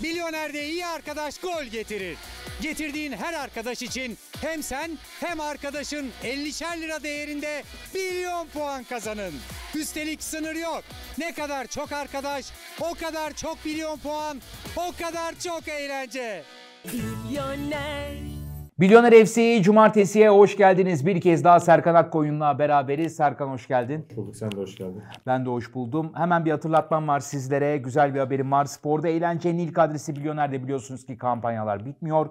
Milyonerde iyi arkadaş gol getirir. Getirdiğin her arkadaş için hem sen hem arkadaşın 50'şer lira değerinde milyon puan kazanın. Üstelik sınır yok. Ne kadar çok arkadaş, o kadar çok milyon puan, o kadar çok eğlence. Milyoner Milyoner FC Cumartesi'ye hoş geldiniz. Bir kez daha Serkan Akkoyun'la beraberiz. Serkan hoş geldin. Hoş bulduk, sen de hoş geldin. Ben de hoş buldum. Hemen bir hatırlatmam var sizlere. Güzel bir haberim var. Sporda eğlencenin ilk adresi Milyoner'de biliyorsunuz ki kampanyalar bitmiyor.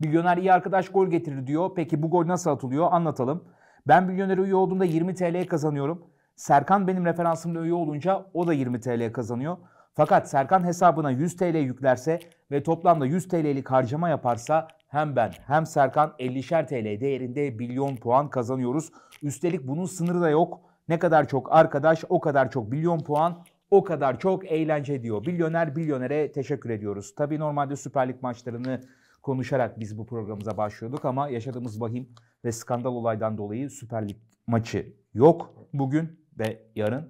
Milyoner iyi arkadaş gol getirir diyor. Peki bu gol nasıl atılıyor anlatalım. Ben Milyoner'e üye olduğumda 20 TL kazanıyorum. Serkan benim referansımla üye olunca o da 20 TL kazanıyor. Fakat Serkan hesabına 100 TL yüklerse ve toplamda 100 TL'lik harcama yaparsa hem ben hem Serkan 50'şer TL değerinde milyon puan kazanıyoruz. Üstelik bunun sınırı da yok. Ne kadar çok arkadaş o kadar çok milyon puan o kadar çok eğlence diyor. Milyoner milyonere teşekkür ediyoruz. Tabi normalde Süper Lig maçlarını konuşarak biz bu programımıza başlıyorduk ama yaşadığımız vahim ve skandal olaydan dolayı Süper Lig maçı yok bugün ve yarın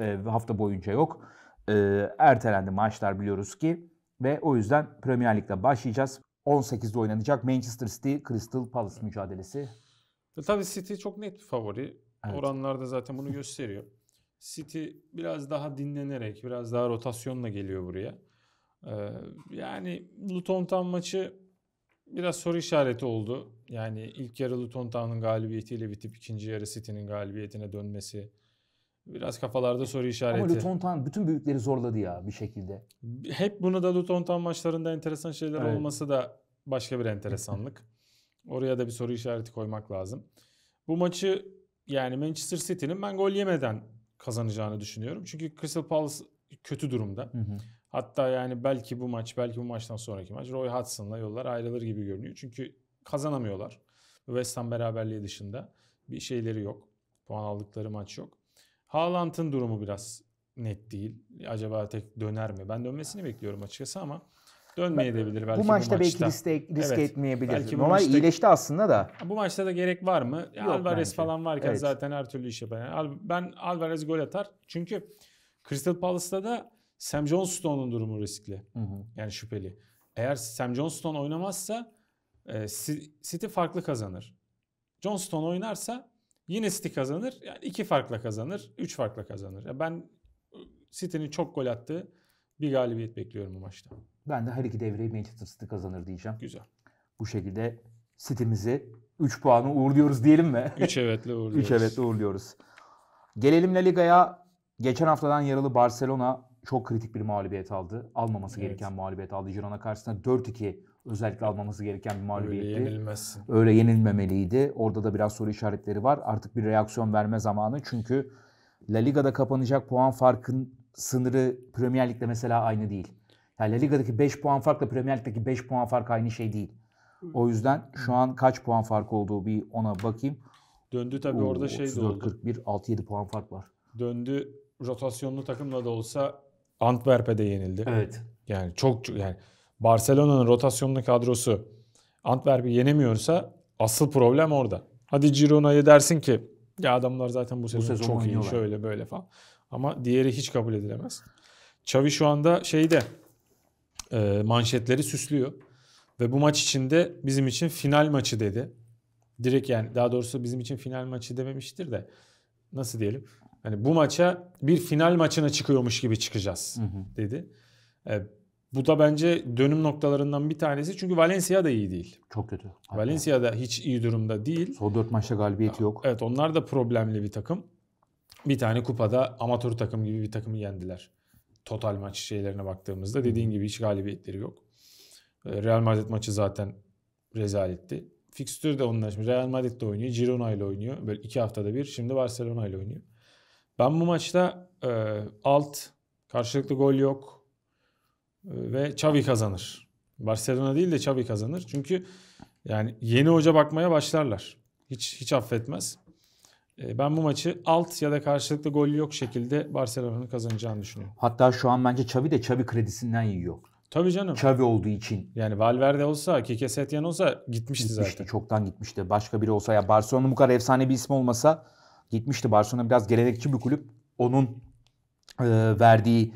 e, hafta boyunca yok. E, ertelendi maçlar biliyoruz ki ve o yüzden Premier Lig'de başlayacağız. 18'de oynanacak Manchester City Crystal Palace mücadelesi. E, tabii City çok net bir favori. Evet. Oranlar da zaten bunu gösteriyor. City biraz daha dinlenerek, biraz daha rotasyonla geliyor buraya. Ee, yani Luton Town maçı biraz soru işareti oldu. Yani ilk yarı Luton Town'un galibiyetiyle bitip ikinci yarı City'nin galibiyetine dönmesi Biraz kafalarda e, soru işareti. Ama Luton Lutontan bütün büyükleri zorladı ya bir şekilde. Hep bunu da Luton Lutontan maçlarında enteresan şeyler evet. olması da başka bir enteresanlık. Oraya da bir soru işareti koymak lazım. Bu maçı yani Manchester City'nin ben gol yemeden kazanacağını düşünüyorum. Çünkü Crystal Palace kötü durumda. Hı hı. Hatta yani belki bu maç, belki bu maçtan sonraki maç Roy Hudson'la yollar ayrılır gibi görünüyor. Çünkü kazanamıyorlar. West Ham beraberliği dışında bir şeyleri yok. Puan aldıkları maç yok. Haaland'ın durumu biraz net değil. Acaba tek döner mi? Ben dönmesini bekliyorum açıkçası ama dönmeyebilir belki bu maçta. Bu belki riske, riske evet, etmeyebilir. Belki Normal maçta, iyileşti aslında da. Bu maçta da gerek var mı? Yok, Alvarez bence. falan varken evet. zaten her türlü iş yapar. Ben Alvarez gol atar. Çünkü Crystal Palace'ta da Sam Johnstone'un durumu riskli. Hı hı. Yani şüpheli. Eğer Sam Johnstone oynamazsa e, City farklı kazanır. Johnston oynarsa Yine City kazanır. Yani iki farkla kazanır. Üç farkla kazanır. Yani ben ıı, City'nin çok gol attığı bir galibiyet bekliyorum bu maçta. Ben de her iki devreyi Manchester City kazanır diyeceğim. Güzel. Bu şekilde City'mizi 3 puanı uğurluyoruz diyelim mi? 3 evetle uğurluyoruz. 3 evetle uğurluyoruz. Gelelim La Liga'ya. Geçen haftadan yaralı Barcelona çok kritik bir mağlubiyet aldı. Almaması evet. gereken mağlubiyet aldı. Girona karşısında 4-2 özellikle almaması gereken bir mağlubiyetti. Öyle yenilmezsin. Öyle yenilmemeliydi. Orada da biraz soru işaretleri var. Artık bir reaksiyon verme zamanı. Çünkü La Liga'da kapanacak puan farkın sınırı Premier Lig'de mesela aynı değil. Yani La Liga'daki 5 puan farkla Premier Lig'deki 5 puan fark aynı şey değil. O yüzden şu an kaç puan fark olduğu bir ona bakayım. Döndü tabii Oo, orada şey de oldu. 41 6 7 puan fark var. Döndü rotasyonlu takımla da olsa Antwerp'e de yenildi. Evet. Yani çok yani Barcelona'nın rotasyonlu kadrosu Antwerp'i yenemiyorsa asıl problem orada. Hadi Girona'ya dersin ki ya adamlar zaten bu sezon, bu sezon çok iyi şöyle böyle falan. Ama diğeri hiç kabul edilemez. Xavi şu anda şeyde e, manşetleri süslüyor. Ve bu maç içinde bizim için final maçı dedi. Direkt yani daha doğrusu bizim için final maçı dememiştir de nasıl diyelim? Hani bu maça bir final maçına çıkıyormuş gibi çıkacağız hı hı. dedi. E, bu da bence dönüm noktalarından bir tanesi. Çünkü Valencia da iyi değil. Çok kötü. Valencia da hiç iyi durumda değil. Son 4 maçta galibiyeti yok. Evet onlar da problemli bir takım. Bir tane kupada amatör takım gibi bir takımı yendiler. Total maç şeylerine baktığımızda dediğin gibi hiç galibiyetleri yok. E, Real Madrid maçı zaten rezaletti. Fixtür de onunla. Şimdi Real Madrid de oynuyor. Girona ile oynuyor. Böyle iki haftada bir. Şimdi Barcelona ile oynuyor. Ben bu maçta e, alt, karşılıklı gol yok e, ve Xavi kazanır. Barcelona değil de Xavi kazanır. Çünkü yani yeni hoca bakmaya başlarlar. Hiç hiç affetmez. E, ben bu maçı alt ya da karşılıklı gol yok şekilde Barcelona'nın kazanacağını düşünüyorum. Hatta şu an bence Xavi de Xavi kredisinden yiyor. Tabii canım. Xavi olduğu için. Yani Valverde olsa, Kike Setien olsa gitmişti, gitmişti zaten. Çoktan gitmişti. Başka biri olsa ya Barcelona'nın bu kadar efsane bir ismi olmasa gitmişti. Barcelona biraz gelenekçi bir kulüp. Onun e, verdiği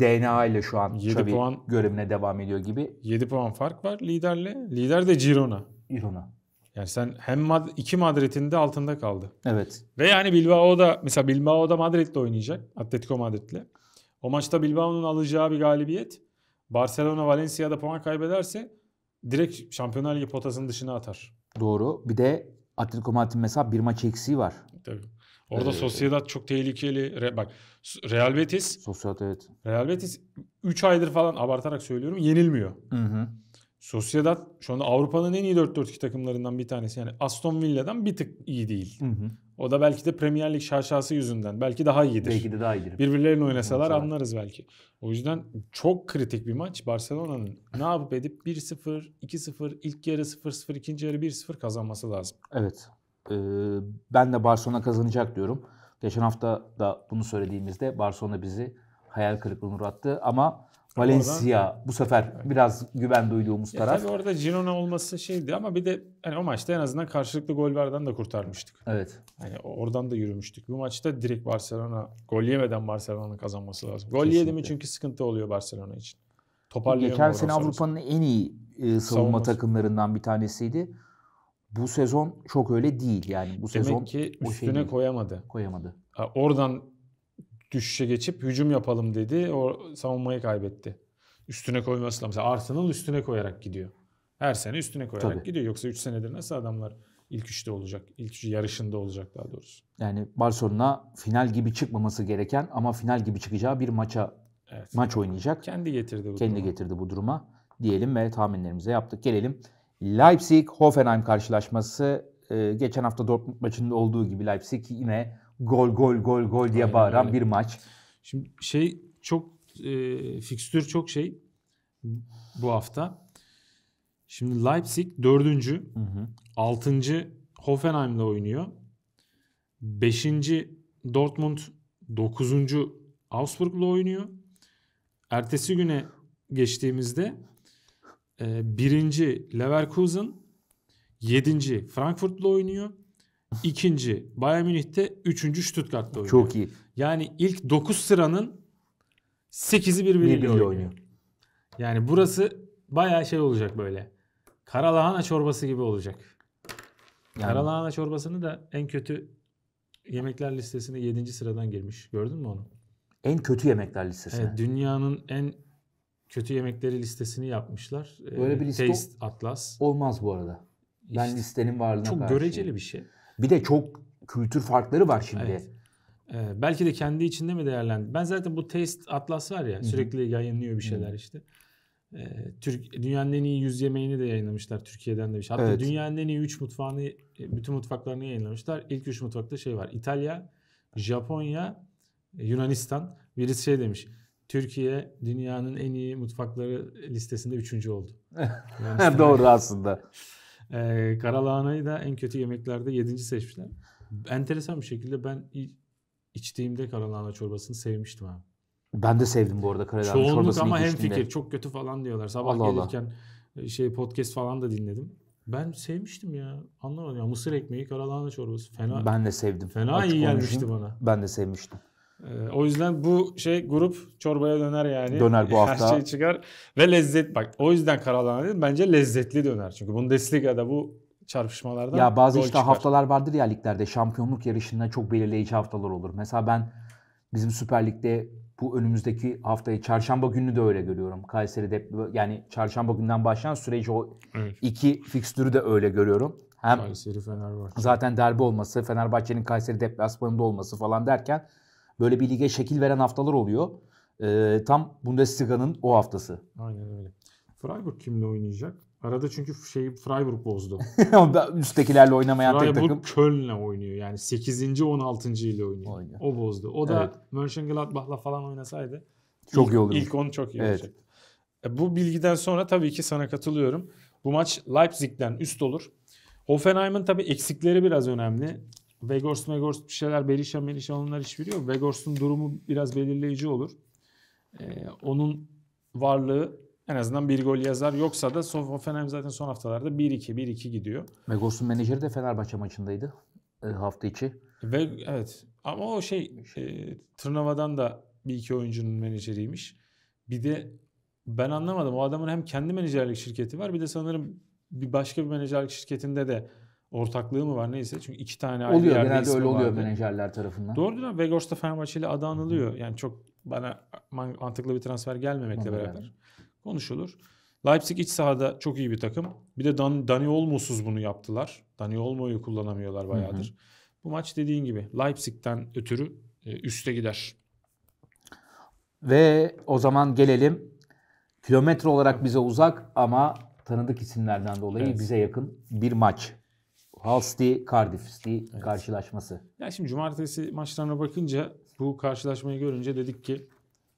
DNA ile şu an 7 Xavi puan, görevine devam ediyor gibi. 7 puan fark var liderle. Lider de Girona. Girona. Yani sen hem Mad- iki Madrid'in de altında kaldı. Evet. Ve yani Bilbao da mesela Bilbao da Madrid'le oynayacak. Atletico Madrid'le. O maçta Bilbao'nun alacağı bir galibiyet Barcelona Valencia'da puan kaybederse direkt Şampiyonlar Ligi potasının dışına atar. Doğru. Bir de Atletico Madrid'in mesela bir maç eksiği var. Tabii. Orada ee, Sociedad çok tehlikeli. Re, bak Real Betis. Sociedad evet. Real Betis 3 aydır falan abartarak söylüyorum yenilmiyor. Hı hı. Sociedad şu anda Avrupa'nın en iyi 4-4-2 takımlarından bir tanesi. Yani Aston Villa'dan bir tık iyi değil. Hı hı. O da belki de Premier Lig şaşası yüzünden. Belki daha iyidir. Belki de daha iyidir. Birbirlerini oynasalar Mesela. anlarız belki. O yüzden çok kritik bir maç. Barcelona'nın ne yapıp edip 1-0, 2-0, ilk yarı 0-0, ikinci yarı 1-0 kazanması lazım. Evet e, ben de Barcelona kazanacak diyorum. Geçen hafta da bunu söylediğimizde Barcelona bizi hayal kırıklığına uğrattı ama Valencia bu sefer biraz güven duyduğumuz ya taraf. Tabii orada Girona olması şeydi ama bir de hani o maçta en azından karşılıklı gol verden de kurtarmıştık. Evet. Hani oradan da yürümüştük. Bu maçta direkt Barcelona gol yemeden Barcelona'nın kazanması lazım. Gol Kesinlikle. yedi mi çünkü sıkıntı oluyor Barcelona için. Toparlayamıyor. Geçen sene Avrupa'nın en iyi e, savunma Savunması. takımlarından bir tanesiydi. Bu sezon çok öyle değil yani. Bu Demek sezon ki şey üstüne şeyi koyamadı. koyamadı. Ha, oradan düşüşe geçip hücum yapalım dedi. O savunmayı kaybetti. Üstüne koyması lazım. Mesela Arsenal üstüne koyarak gidiyor. Her sene üstüne koyarak Tabii. gidiyor. Yoksa 3 senedir nasıl adamlar ilk üçte olacak? İlk üç yarışında olacak daha doğrusu. Yani Barcelona final gibi çıkmaması gereken ama final gibi çıkacağı bir maça evet. maç oynayacak. Kendi getirdi bu Kendi duruma. getirdi bu duruma diyelim ve tahminlerimize yaptık. Gelelim Leipzig-Hoffenheim karşılaşması e, geçen hafta Dortmund maçında olduğu gibi Leipzig yine gol gol gol gol diye Aynen bağıran öyle. bir maç. Şimdi şey çok e, fikstür çok şey bu hafta. Şimdi Leipzig dördüncü, hı hı. altıncı Hoffenheim'le oynuyor. Beşinci Dortmund, dokuzuncu Augsburg'la oynuyor. Ertesi güne geçtiğimizde e, birinci Leverkusen, yedinci Frankfurt'la oynuyor. İkinci Bayern Münih'te, üçüncü Stuttgart'ta oynuyor. Çok iyi. Yani ilk dokuz sıranın sekizi birbiriyle, birbiriyle oynuyor. oynuyor. Yani burası bayağı şey olacak böyle. Karalahana çorbası gibi olacak. Yani. Karalahana çorbasını da en kötü yemekler listesine 7. sıradan girmiş. Gördün mü onu? En kötü yemekler listesine. Evet, dünyanın en kötü yemekleri listesini yapmışlar. Ee, Böyle bir liste Taste Atlas. olmaz bu arada. Ben listenin varlığına Çok karşıyım. göreceli bir şey. Bir de çok kültür farkları var şimdi. Evet. Ee, belki de kendi içinde mi değerlendi? Ben zaten bu Taste Atlas var ya Hı-hı. sürekli yayınlıyor bir şeyler Hı-hı. işte. Ee, Türk dünyanın en iyi yüz yemeğini de yayınlamışlar Türkiye'den de bir şey. Hatta evet. dünyanın en iyi üç mutfağını e, bütün mutfaklarını yayınlamışlar. İlk üç mutfakta şey var. İtalya, Japonya, e, Yunanistan. Birisi şey demiş. Türkiye dünyanın en iyi mutfakları listesinde üçüncü oldu. Yani Doğru hani, aslında. E, karalahanayı da en kötü yemeklerde yedinci seçmişler. Enteresan bir şekilde ben içtiğimde karalahana çorbasını sevmiştim abi. Ben de sevdim bu arada karalahana çorbasını. Çoğunluk ama hem fikir çok kötü falan diyorlar. Sabah Allah gelirken Allah. E, şey podcast falan da dinledim. Ben sevmiştim ya. Anlamadım ya. Mısır ekmeği, karalahana çorbası. Fena. Ben de sevdim. Fena Açık iyi gelmişti bana. Ben de sevmiştim. Ee, o yüzden bu şey grup çorbaya döner yani. Döner bu hafta. Her şey çıkar ve lezzet bak o yüzden karalanan dedim bence lezzetli döner. Çünkü bunu Bundesliga'da bu çarpışmalarda Ya bazı işte çıkar. haftalar vardır ya liglerde şampiyonluk yarışında çok belirleyici haftalar olur. Mesela ben bizim Süper Lig'de bu önümüzdeki haftayı çarşamba günü de öyle görüyorum. Kayseri Kayseri'de yani çarşamba günden başlayan süreci o evet. iki fikstürü de öyle görüyorum. Hem Kayseri Fenerbahçe. Zaten derbi olması, Fenerbahçe'nin Kayseri deplasmanında olması falan derken Böyle bir lige şekil veren haftalar oluyor. E, tam Bundesliga'nın o haftası. Aynen öyle. Freiburg kimle oynayacak? Arada çünkü şey Freiburg bozdu. Üsttekilerle oynamayan Freiburg, tek takım. Köln'le oynuyor. Yani 8. 16. ile oynuyor. oynuyor. O bozdu. O da evet. Mönchengladbach'la falan oynasaydı çok ilk, iyi olurdu. İlk 10 çok iyi evet. olacaktı. E, bu bilgiden sonra tabii ki sana katılıyorum. Bu maç Leipzig'den üst olur. Hoffenheim'ın tabii eksikleri biraz önemli. Vegors, Megors bir şeyler, Berisha, Melisha onlar iş biliyor. Vegors'un durumu biraz belirleyici olur. Ee, onun varlığı en azından bir gol yazar. Yoksa da Fener zaten son haftalarda 1-2, 1-2 gidiyor. Vegors'un menajeri de Fenerbahçe maçındaydı e, hafta içi. Ve, evet ama o şey e, Tırnava'dan da bir iki oyuncunun menajeriymiş. Bir de ben anlamadım. O adamın hem kendi menajerlik şirketi var bir de sanırım bir başka bir menajerlik şirketinde de ortaklığı mı var neyse. Çünkü iki tane ayrı oluyor, yerde genelde öyle oluyor vardı. menajerler tarafından. Doğrudur ama Vegors da Fenerbahçe ile adı anılıyor. Yani çok bana mantıklı bir transfer gelmemekle Hı-hı. beraber konuşulur. Leipzig iç sahada çok iyi bir takım. Bir de Dan, Dani Olmosuz bunu yaptılar. Dani Olmo'yu kullanamıyorlar bayağıdır. Hı-hı. Bu maç dediğin gibi Leipzig'ten ötürü e, üste gider. Ve o zaman gelelim kilometre olarak bize uzak ama tanıdık isimlerden dolayı evet. bize yakın bir maç. Hull City, Cardiff City evet. karşılaşması. Ya şimdi cumartesi maçlarına bakınca bu karşılaşmayı görünce dedik ki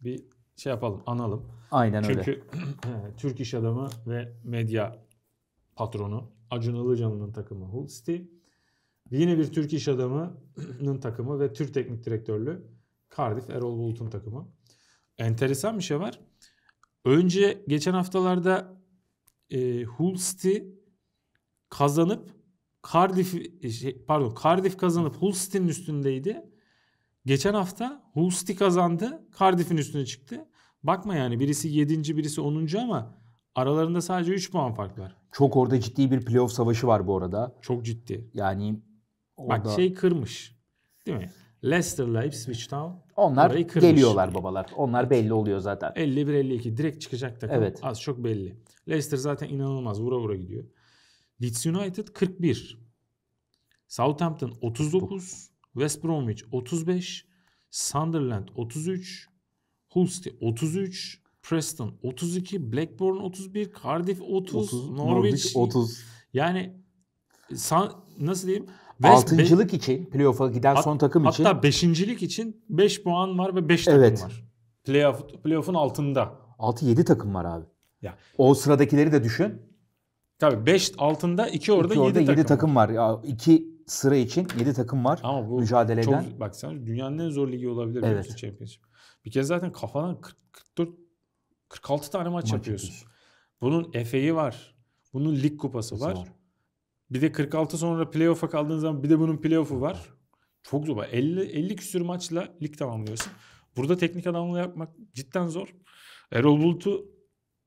bir şey yapalım, analım. Aynen Çünkü, öyle. Çünkü Türk iş adamı ve medya patronu Acun Ilıcalı'nın takımı Hull City. Yine bir Türk iş adamının takımı ve Türk teknik direktörlü Cardiff Erol Bulut'un takımı. Enteresan bir şey var. Önce geçen haftalarda e, Hull City kazanıp Cardiff e, şey, pardon Cardiff kazanıp Hull City'nin üstündeydi. Geçen hafta Hull City kazandı. Cardiff'in üstüne çıktı. Bakma yani birisi 7. birisi 10. ama aralarında sadece 3 puan fark var. Çok orada ciddi bir playoff savaşı var bu arada. Çok ciddi. Yani orada... Bak şey kırmış. Değil mi? Leicester'la Ipswich Town onlar geliyorlar babalar. Onlar belli oluyor zaten. 51-52 direkt çıkacak takım. Evet. Az çok belli. Leicester zaten inanılmaz vura vura gidiyor. Leeds United 41. Southampton 39. West Bromwich 35. Sunderland 33. Hull City 33. Preston 32, Blackburn 31, Cardiff 30, 30 Norwich, 30. Yani nasıl diyeyim? Altıncılık için, playoff'a giden son takım hatta için. Hatta beşincilik için 5 puan var ve 5 evet. takım var. Playoff, playoff'un altında. 6-7 takım var abi. Ya. O sıradakileri de düşün. Tabii 5 altında 2 orada 7 takım, yedi takım var. Ya 2 sıra için 7 takım var Ama bu mücadele eden. Çok, bak sen dünyanın en zor ligi olabilir evet. biliyorsun Championship. Bir kez zaten kafadan 44 46 tane maç, maç yapıyorsun. yapıyorsun. Bunun FA'yı var. Bunun lig kupası Nasıl var. var. Bir de 46 sonra playoff'a kaldığın zaman bir de bunun playoff'u var. Çok zor. 50, 50 küsür maçla lig tamamlıyorsun. Burada teknik adamla yapmak cidden zor. Erol Bulut'u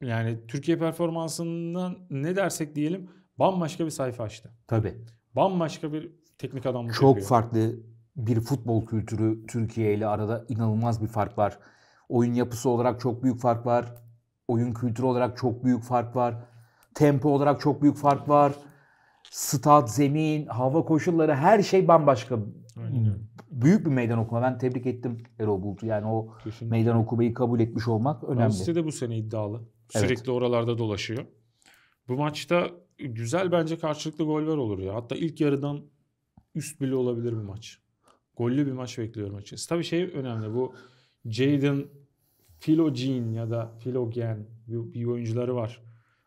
yani Türkiye performansından ne dersek diyelim bambaşka bir sayfa açtı. Tabii. Bambaşka bir teknik adamlık Çok yapıyor. farklı bir futbol kültürü Türkiye ile arada inanılmaz bir fark var. Oyun yapısı olarak çok büyük fark var. Oyun kültürü olarak çok büyük fark var. Tempo olarak çok büyük fark var. Stad, zemin, hava koşulları her şey bambaşka. Aynen. Büyük bir meydan okuma. Ben tebrik ettim Erol Bulut'u. Yani o Kesinlikle. meydan okumayı kabul etmiş olmak önemli. Manchester de bu sene iddialı. Sürekli evet. oralarda dolaşıyor. Bu maçta güzel bence karşılıklı goller olur ya. Hatta ilk yarıdan üst bile olabilir bu maç. Gollü bir maç bekliyorum açıkçası. Tabii şey önemli bu Jaden Philogene ya da Philogen bir oyuncuları var.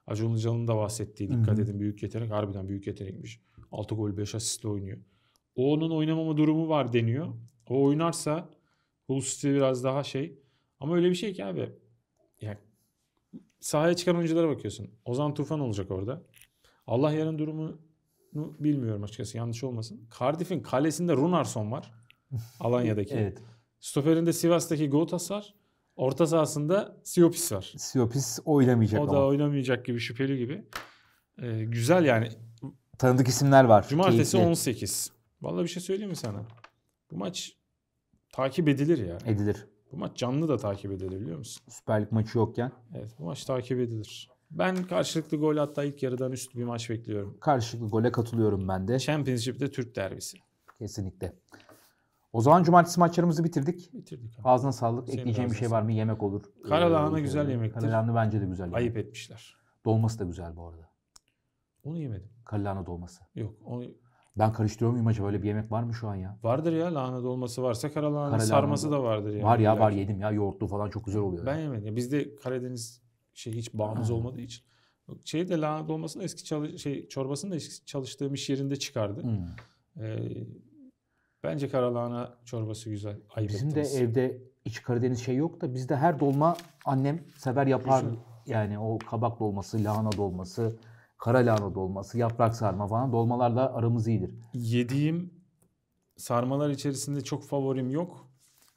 Acun Ilıcalı'nın da bahsettiği dikkat Hı-hı. edin büyük yetenek. Harbiden büyük yetenekmiş. 6 gol 5 asistle oynuyor. O onun oynamama durumu var deniyor. O oynarsa Hull City biraz daha şey. Ama öyle bir şey ki abi. Yani sahaya çıkan oyunculara bakıyorsun. Ozan Tufan olacak orada. Allah yarın durumunu bilmiyorum açıkçası yanlış olmasın. Cardiff'in kalesinde Runarsson var. Alanya'daki. evet. Stoperinde Sivas'taki Gotas var. Orta sahasında Siopis var. Siopis oynamayacak O ama. da oynamayacak gibi şüpheli gibi. Ee, güzel yani. Tanıdık isimler var. Cumartesi Keyifli. 18. Vallahi bir şey söyleyeyim mi sana? Bu maç takip edilir ya. Edilir. Bu maç canlı da takip biliyor musun? Süper Lig maçı yokken. Evet bu maç takip edilir. Ben karşılıklı gol hatta ilk yarıdan üst bir maç bekliyorum. Karşılıklı gole katılıyorum ben de. Championship'te Türk derbisi. Kesinlikle. O zaman cumartesi maçlarımızı bitirdik. Bitirdik. Abi. Ağzına sağlık. Senin Ekleyeceğim bir şey var mı? Yemek olur. Karadağına ee, güzel yemektir. Karadağını bence de güzel. Yemek. Ayıp etmişler. Dolması da güzel bu arada. Onu yemedim. Karadağına dolması. Yok onu ben karıştırıyor muyum acaba? böyle bir yemek var mı şu an ya? Vardır ya lahana dolması varsa kara lahana Kara sarması lahana- da vardır yani. Var ya var yedim ya yoğurtlu falan çok güzel oluyor. Ben yemedim. Ya Bizde Karadeniz şey hiç bağımız Ha. olmadığı için. Şey de lahana dolmasını eski çalı- şey çorbasını da çalıştığım iş yerinde çıkardı. Hmm. Ee, bence kara lahana çorbası güzel. Ayıp Bizim de ettiniz. evde iç Karadeniz şey yok da bizde her dolma annem sever yapar. Yani o kabak dolması, lahana dolması, Kara lahana dolması, yaprak sarma falan dolmalarla aramız iyidir. Yediğim sarmalar içerisinde çok favorim yok.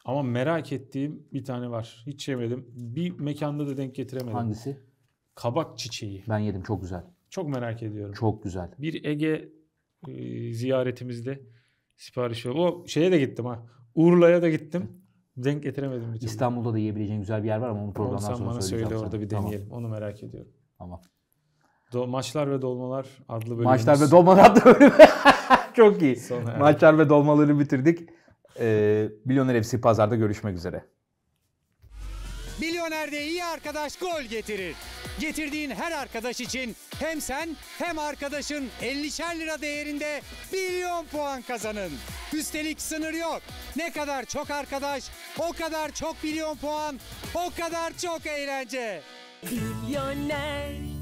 Ama merak ettiğim bir tane var. Hiç yemedim. Bir mekanda da denk getiremedim. Hangisi? Kabak çiçeği. Ben yedim çok güzel. Çok merak ediyorum. Çok güzel. Bir Ege e, ziyaretimizde sipariş verdim. O şeye de gittim ha. Urlaya da gittim. Denk getiremedim. Bir türlü. İstanbul'da da yiyebileceğin güzel bir yer var ama onu programdan sonra söyleyeceğim. Sen bana söyle orada bir deneyelim. Tamam. Onu merak ediyorum. Tamam. Do- Maçlar ve Dolmalar adlı bölümümüz. Maçlar ve Dolmalar adlı bölümümüz. Çok iyi. Sona Maçlar ve Dolmaları bitirdik. Ee, Milyoner FC pazarda görüşmek üzere. Milyoner'de iyi arkadaş gol getirir. Getirdiğin her arkadaş için hem sen hem arkadaşın 50'şer lira değerinde milyon puan kazanın. Üstelik sınır yok. Ne kadar çok arkadaş, o kadar çok milyon puan, o kadar çok eğlence. Milyoner